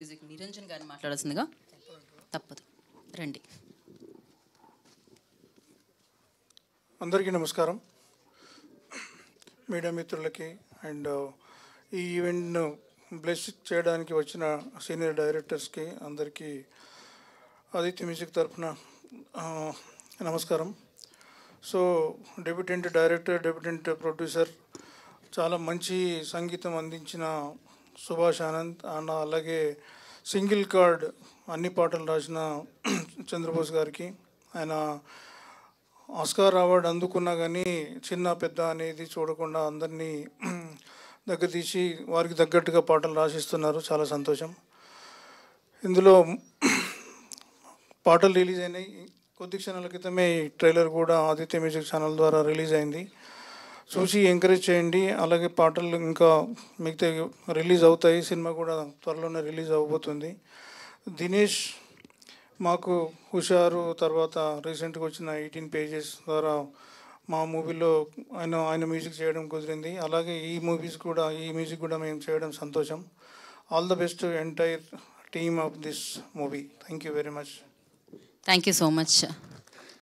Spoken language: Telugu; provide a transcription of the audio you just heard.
మ్యూజిక్ నిరంజన్ గారిని మాట్లాడాల్సిందిగా తప్పదు రండి అందరికీ నమస్కారం మీడియా మిత్రులకి అండ్ ఈ ఈవెంట్ను బ్లెస్ చేయడానికి వచ్చిన సీనియర్ డైరెక్టర్స్కి అందరికీ ఆదిత్య మ్యూజిక్ తరఫున నమస్కారం సో డెప్యూటెంట్ డైరెక్టర్ డెప్యూటెంట్ ప్రొడ్యూసర్ చాలా మంచి సంగీతం అందించిన సుభాష్ ఆనంద్ అన్న అలాగే సింగిల్ కార్డ్ అన్ని పాటలు రాసిన చంద్రబోస్ గారికి ఆయన ఆస్కార్ అవార్డు అందుకున్నా కానీ చిన్న పెద్ద అనేది చూడకుండా అందరినీ దగ్గర తీసి వారికి తగ్గట్టుగా పాటలు రాసిస్తున్నారు చాలా సంతోషం ఇందులో పాటలు రిలీజ్ అయినాయి కొద్ది క్షణాల క్రితమే ఈ ట్రైలర్ కూడా ఆదిత్య మ్యూజిక్ ఛానల్ ద్వారా రిలీజ్ అయింది చూసి ఎంకరేజ్ చేయండి అలాగే పాటలు ఇంకా మిగతా రిలీజ్ అవుతాయి సినిమా కూడా త్వరలోనే రిలీజ్ అవ్వబోతుంది దినేష్ మాకు హుషారు తర్వాత రీసెంట్గా వచ్చిన ఎయిటీన్ పేజెస్ ద్వారా మా మూవీలో ఆయన ఆయన మ్యూజిక్ చేయడం కుదిరింది అలాగే ఈ మూవీస్ కూడా ఈ మ్యూజిక్ కూడా మేము చేయడం సంతోషం all the best entire team of this movie thank you very much thank you so much